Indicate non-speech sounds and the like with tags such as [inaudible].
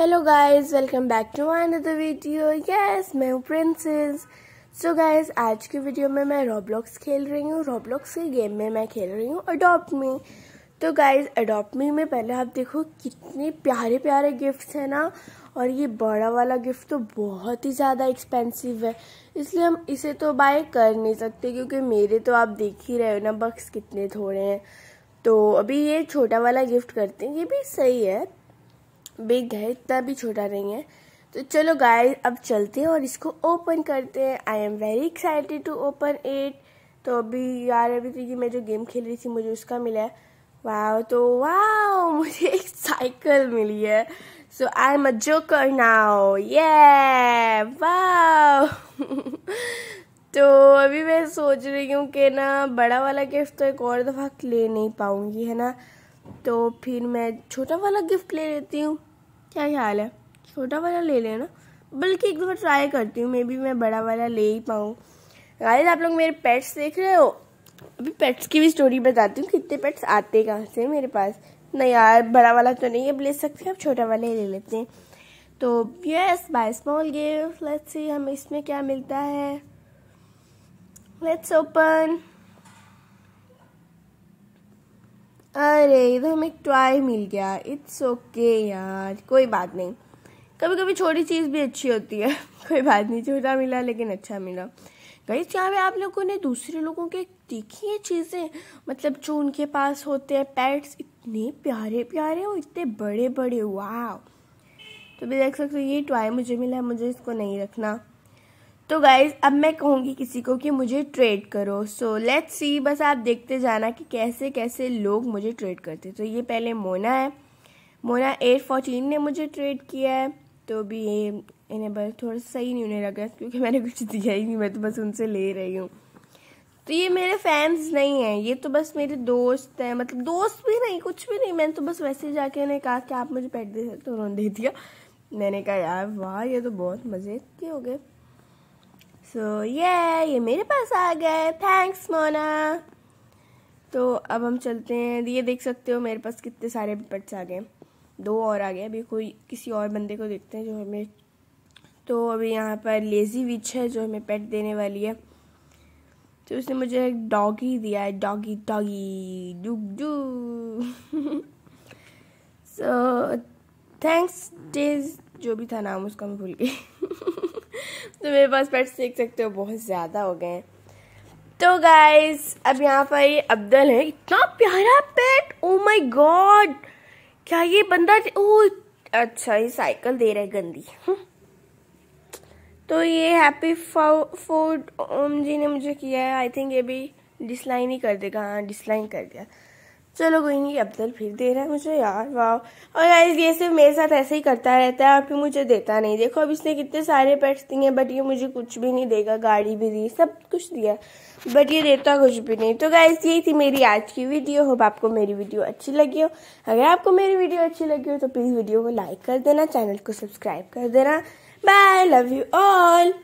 Hello guys welcome back to my another video yes मैं हूँ princess so guys आज की वीडियो में मैं रॉबलॉक्स खेल रही हूँ रॉबलॉक्स के गेम में मैं खेल रही हूँ अडोप्ट मी तो गाइस अडोप्ट मी में पहले आप देखो कितने प्यारे प्यारे गिफ्ट्स हैं ना और ये बड़ा वाला गिफ्ट तो बहुत ही ज़्यादा एक्सपेंसिव है इसलिए हम इसे तो बाय कर नहीं सकते क्योंकि मेरे तो आप देख ही रहे हो ना बक्स कितने थोड़े हैं तो अभी ये छोटा वाला गिफ्ट करते हैं ये भी सही है बिग है इतना भी छोटा नहीं है तो चलो गाय अब चलते हैं और इसको ओपन करते हैं I am very excited to open it तो अभी यार अभी तो ये मैं जो गेम खेल रही थी मुझे उसका मिला है वाह तो वाह [laughs] मुझे एक साइकिल मिली है so I am a joker now ये वाह तो अभी मैं सोच रही हूँ कि ना बड़ा वाला गिफ्ट तो एक और दफ़ा ले नहीं पाऊंगी है ना तो फिर मैं छोटा वाला गिफ्ट ले लेती हूँ क्या ख्याल है छोटा वाला ले लेना बल्कि एक दफ़ा ट्राई करती हूँ मे बी मैं बड़ा वाला ले ही पाऊँ गाइस आप लोग मेरे पेट्स देख रहे हो अभी पेट्स की भी स्टोरी बताती हूँ कितने पेट्स आते कहाँ से मेरे पास नहीं यार बड़ा वाला तो नहीं अब ले सकते हैं अब छोटा वाला ही ले लेते हैं तो yes by small gift let's see हमें इसमें क्या मिलता है लेट्स ओपन अरे इधर हमें टॉय मिल गया इट्स ओके यार कोई बात नहीं कभी कभी छोटी चीज़ भी अच्छी होती है [laughs] कोई बात नहीं छोटा मिला लेकिन अच्छा मिला गई क्या आप लोगों ने दूसरे लोगों के देखी है चीज़ें मतलब जो उनके पास होते हैं पैट्स इतने प्यारे प्यारे और इतने बड़े बड़े वाह तो भी देख सकते हो ये टॉय मुझे मिला है मुझे इसको नहीं रखना तो गाइज अब मैं कहूँगी किसी को कि मुझे ट्रेड करो सो लेट्स सी बस आप देखते जाना कि कैसे कैसे लोग मुझे ट्रेड करते तो ये पहले मोना है मोना एट फोर्टीन ने मुझे ट्रेड किया है तो भी ये इन्हें बस थोड़ा सही नहीं उन्हें लगा क्योंकि मैंने कुछ दिया ही नहीं मैं तो बस उनसे ले रही हूँ तो ये मेरे फैंस नहीं हैं ये तो बस मेरे दोस्त हैं मतलब दोस्त भी नहीं कुछ भी नहीं मैंने तो बस वैसे ही जाके उन्हें कहा कि आप मुझे पैट दे सकते तो उन्होंने दे दिया मैंने कहा यार वाह ये तो बहुत मज़े के हो गए सो ये ये मेरे पास आ गए थैंक्स मोना तो अब हम चलते हैं ये देख सकते हो मेरे पास कितने सारे पेट्स आ गए दो और आ गए अभी कोई किसी और बंदे को देखते हैं जो हमें तो अभी यहाँ पर लेज़ी विच है जो हमें पेट देने वाली है तो उसने मुझे एक डॉगी दिया है डॉगी डॉगी डुग डू सो थैंक्स डेज जो भी था नाम उसका मैं भूल गई तो मेरे पास पेट्स देख सकते हो बहुत ज़्यादा हो गए हैं तो गाइज अब यहाँ पर ये अब्दुल है इतना प्यारा पेट ओ माई गॉड क्या ये बंदा ओ oh, अच्छा ये साइकिल दे रहा है गंदी हम्म। तो ये हैप्पी फूड ओम जी ने मुझे किया है आई थिंक ये भी डिसलाइन ही कर देगा हाँ डिसलाइन कर दिया चलो कोई नहीं अब्दुल तो फिर दे रहा है मुझे यार वाह और यार ये सिर्फ मेरे साथ ऐसे ही करता रहता है और फिर मुझे देता नहीं देखो अब इसने कितने सारे पेट्स दिए बट ये मुझे कुछ भी नहीं देगा गाड़ी भी दी सब कुछ दिया बट ये देता कुछ भी नहीं तो गाइज यही थी मेरी आज की वीडियो होप आपको मेरी वीडियो अच्छी लगी हो अगर आपको मेरी वीडियो अच्छी लगी हो तो प्लीज़ वीडियो को लाइक कर देना चैनल को सब्सक्राइब कर देना बाय लव यू ऑल